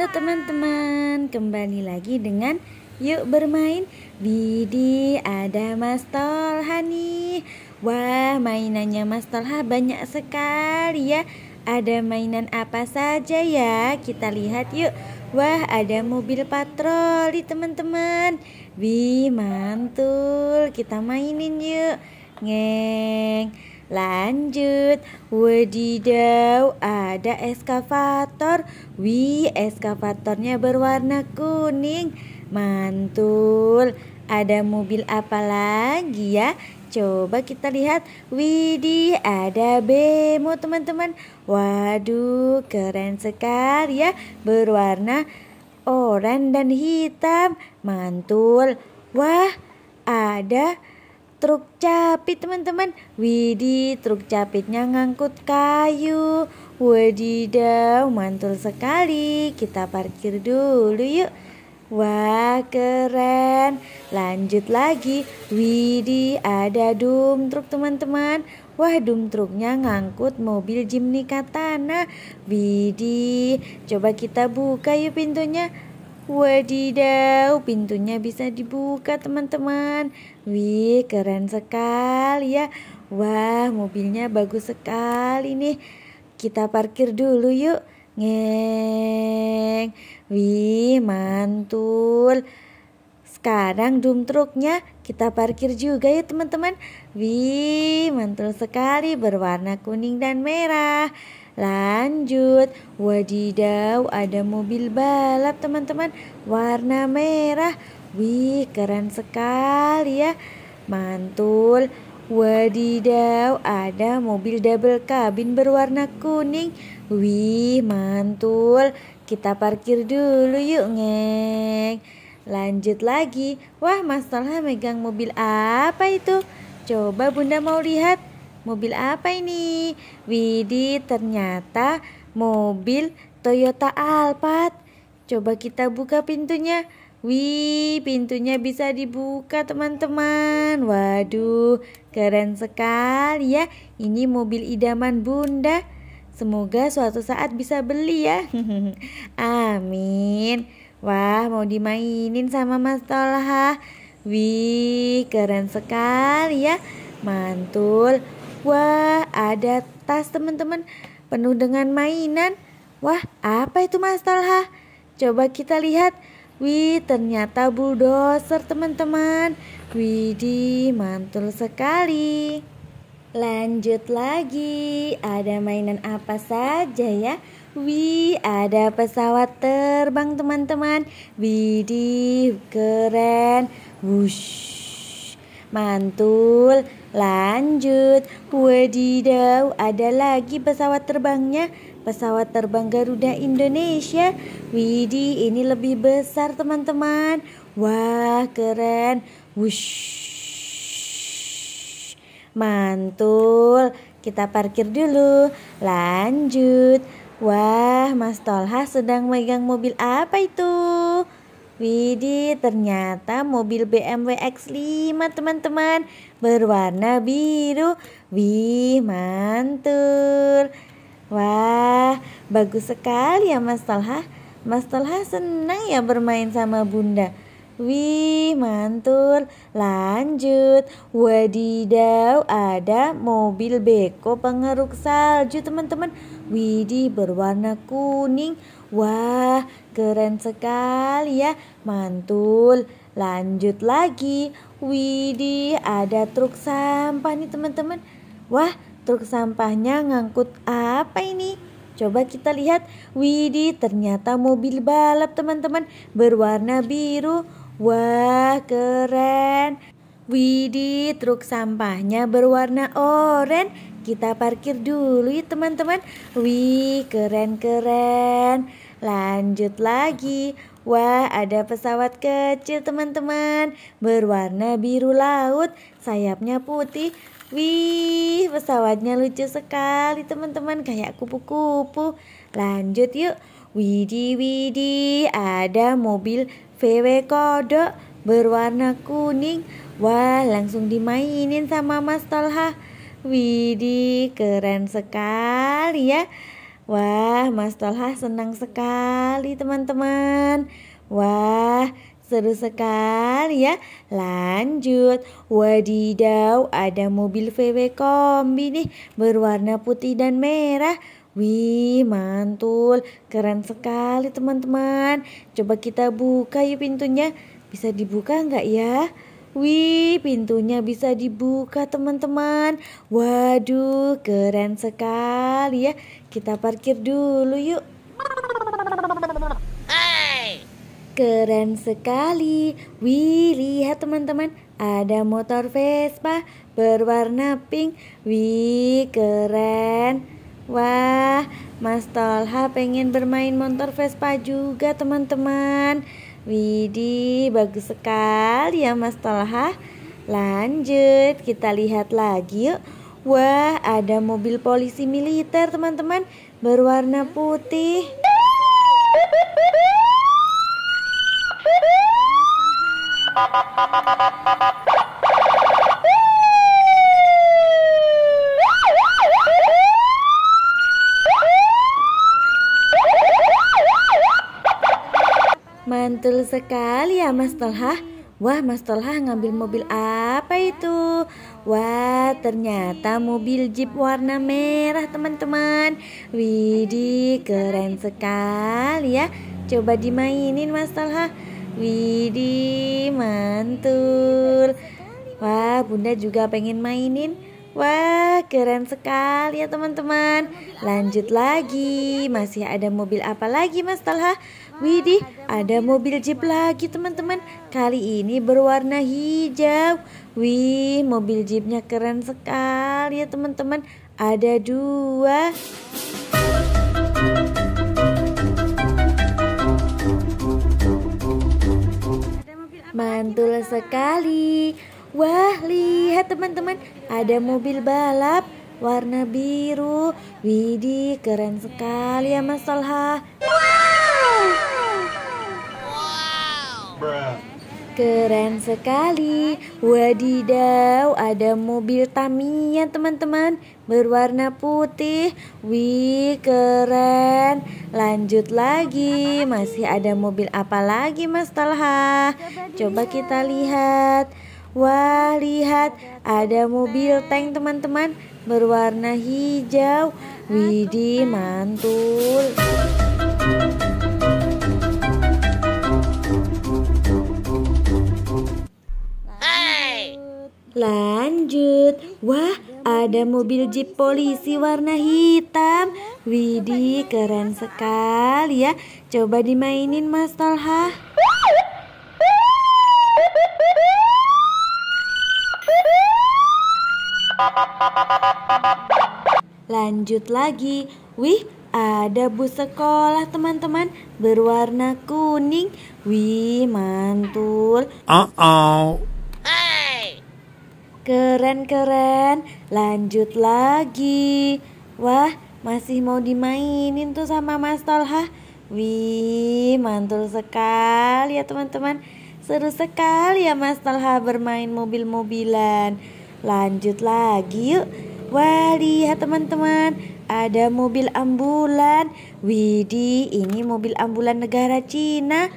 Halo teman-teman, kembali lagi dengan Yuk Bermain Bidi ada Mas Tolha nih Wah mainannya Mas Tolha banyak sekali ya Ada mainan apa saja ya, kita lihat yuk Wah ada mobil patroli teman-teman Wih mantul, kita mainin yuk Ngeng Lanjut, wadidaw ada eskavator. Wih, eskavatornya berwarna kuning. Mantul. Ada mobil apa lagi ya? Coba kita lihat. Widih, ada bemo teman-teman. Waduh, keren sekali ya. Berwarna oranye dan hitam. Mantul. Wah, ada truk capit teman-teman Widi truk capitnya ngangkut kayu Wadidaw mantul sekali Kita parkir dulu yuk Wah keren Lanjut lagi Widi ada dum truk teman-teman Wah dum truknya ngangkut mobil Jimny Katana Widi, coba kita buka yuk pintunya Wadidaw pintunya bisa dibuka teman-teman Wih, keren sekali ya. Wah, mobilnya bagus sekali nih. Kita parkir dulu yuk. Ngeng. Wih, mantul. Sekarang dum truknya kita parkir juga ya teman-teman. Wih, mantul sekali berwarna kuning dan merah. Lanjut, wadidaw ada mobil balap teman-teman warna merah. Wih, keren sekali ya. Mantul. Wadidaw, ada mobil double kabin berwarna kuning. Wih, mantul. Kita parkir dulu yuk, ngeng. Lanjut lagi. Wah, Mas Talha megang mobil apa itu? Coba Bunda mau lihat. Mobil apa ini? Widi ternyata mobil Toyota Alphard. Coba kita buka pintunya. Wih, pintunya bisa dibuka teman-teman. Waduh, keren sekali ya. Ini mobil idaman Bunda. Semoga suatu saat bisa beli ya. Amin. Wah, mau dimainin sama Mas Tolha. Wih, keren sekali ya. Mantul. Wah, ada tas teman-teman penuh dengan mainan. Wah, apa itu Mas Tolha? Coba kita lihat. Wih, ternyata bulldozer teman-teman. Widih, mantul sekali. Lanjut lagi, ada mainan apa saja ya? Wih, ada pesawat terbang teman-teman. Widih, keren. Wush, mantul. Lanjut, wadidaw, ada lagi pesawat terbangnya pesawat terbang Garuda Indonesia. Widi ini lebih besar teman-teman. Wah, keren. Wush. Mantul. Kita parkir dulu. Lanjut. Wah, Mas Tolha sedang megang mobil apa itu? Widi ternyata mobil BMW X5 teman-teman berwarna biru. Wih, mantul. Wah, bagus sekali ya Mas Talha. Mas Talha senang ya bermain sama Bunda. Wih, mantul. Lanjut. Wadidaw, ada mobil beko pengeruk salju, teman-teman. Widih, berwarna kuning. Wah, keren sekali ya. Mantul. Lanjut lagi. Widih, ada truk sampah nih, teman-teman. Wah, truk sampahnya ngangkut apa ini? Coba kita lihat, Widi ternyata mobil balap teman-teman berwarna biru. Wah keren. Widi truk sampahnya berwarna oranye. Kita parkir dulu ya teman-teman. Wih keren-keren. Lanjut lagi. Wah, ada pesawat kecil teman-teman, berwarna biru laut, sayapnya putih. Wih, pesawatnya lucu sekali teman-teman, kayak kupu-kupu. Lanjut yuk. Widi Widi ada mobil VW kodok berwarna kuning. Wah, langsung dimainin sama Mas Tolha. Widi keren sekali ya. Wah, Mas Tolha senang sekali teman-teman. Wah, Seru sekali ya. Lanjut. Wadidaw, ada mobil VW kombi nih berwarna putih dan merah. Wih, mantul. Keren sekali teman-teman. Coba kita buka yuk pintunya. Bisa dibuka nggak ya? Wih, pintunya bisa dibuka teman-teman. Waduh, keren sekali ya. Kita parkir dulu yuk. Keren sekali. Wih, lihat teman-teman, ada motor Vespa berwarna pink. Wih, keren. Wah, Mas Tolha pengen bermain motor Vespa juga, teman-teman. Widih, bagus sekali ya Mas Tolha. Lanjut, kita lihat lagi yuk. Wah, ada mobil polisi militer, teman-teman, berwarna putih. Mantul sekali ya Mas Tolha Wah Mas Tolha ngambil mobil apa itu? Wah ternyata mobil jeep warna merah teman-teman Widih keren sekali ya Coba dimainin Mas Tolha Widi mantul. Wah, Bunda juga pengen mainin. Wah, keren sekali ya teman-teman. Lanjut lagi. Masih ada mobil apa lagi, Mas Talha? Widi ada mobil jeep lagi, teman-teman. Kali ini berwarna hijau. Wih, mobil jeepnya keren sekali ya, teman-teman. Ada dua. sekali. Wah, lihat teman-teman, ada mobil balap warna biru. Widih, keren sekali ya Mas Salha Wow! Wow! Keren sekali. Wadidaw, ada mobil Tamiya, teman-teman. Berwarna putih. Wih, keren. Lanjut lagi. Masih ada mobil apa lagi, Mas Talha? Coba kita lihat. Wah, lihat ada mobil tank teman-teman berwarna hijau. Widih, mantul. lanjut. Wah, ada mobil jeep polisi warna hitam. Widih, keren sekali ya. Coba dimainin Mas Tolha. Lanjut lagi. Wih, ada bus sekolah teman-teman berwarna kuning. Wih, mantul. Uh -oh. Keren-keren, lanjut lagi. Wah, masih mau dimainin tuh sama Mas Tolha. Wih, mantul sekali ya teman-teman. Seru sekali ya Mas Tolha bermain mobil-mobilan. Lanjut lagi yuk. Wah, lihat teman-teman. Ada mobil ambulan. Widi ini mobil ambulan negara Cina.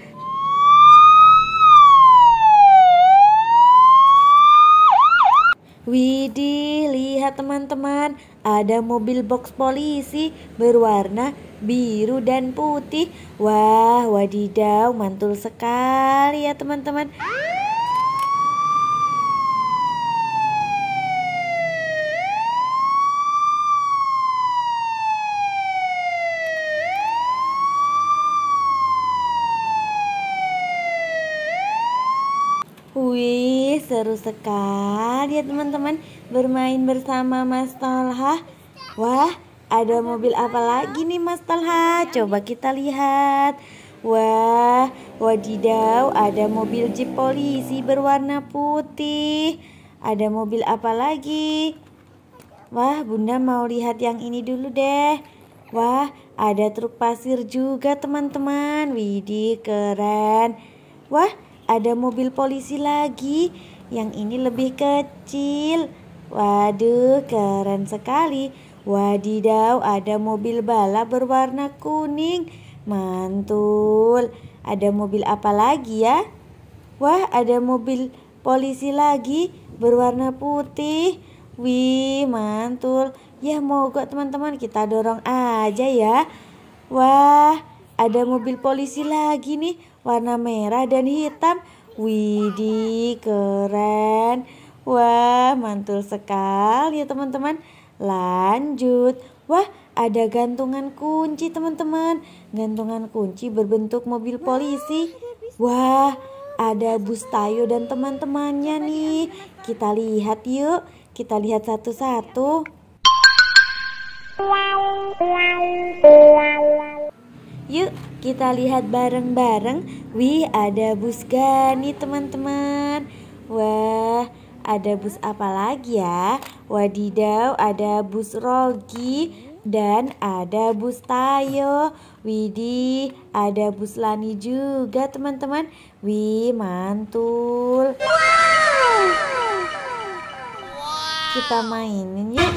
teman-teman. Ada mobil box polisi berwarna biru dan putih. Wah, wadidaw, mantul sekali ya teman-teman. seru sekali ya teman-teman bermain bersama Mas Talha. Wah, ada mobil apa lagi nih Mas Talha? Coba kita lihat. Wah, wadidaw ada mobil jeep polisi berwarna putih. Ada mobil apa lagi? Wah, Bunda mau lihat yang ini dulu deh. Wah, ada truk pasir juga teman-teman. Widih, keren. Wah, ada mobil polisi lagi. Yang ini lebih kecil. Waduh, keren sekali. Wadidaw, ada mobil balap berwarna kuning. Mantul. Ada mobil apa lagi ya? Wah, ada mobil polisi lagi berwarna putih. Wih, mantul. Ya, mogok teman-teman, kita dorong aja ya. Wah, ada mobil polisi lagi nih, warna merah dan hitam. Widi keren. Wah, mantul sekali ya teman-teman. Lanjut. Wah, ada gantungan kunci teman-teman. Gantungan kunci berbentuk mobil polisi. Wah, ada Bus Tayo dan teman-temannya nih. Kita lihat yuk. Kita lihat satu-satu. Yuk, kita lihat bareng-bareng. Wih, ada bus Gani, teman-teman. Wah, ada bus apa lagi ya? Wadidaw, ada bus Rogi dan ada bus Tayo. Widih, ada bus Lani juga, teman-teman. Wih, mantul. Kita mainin ya.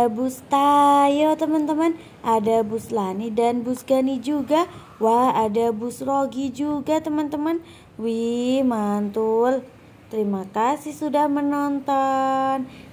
Ada bus Tayo teman-teman, ada bus Lani dan bus Gani juga. Wah, ada bus Rogi juga teman-teman. Wih, mantul. Terima kasih sudah menonton.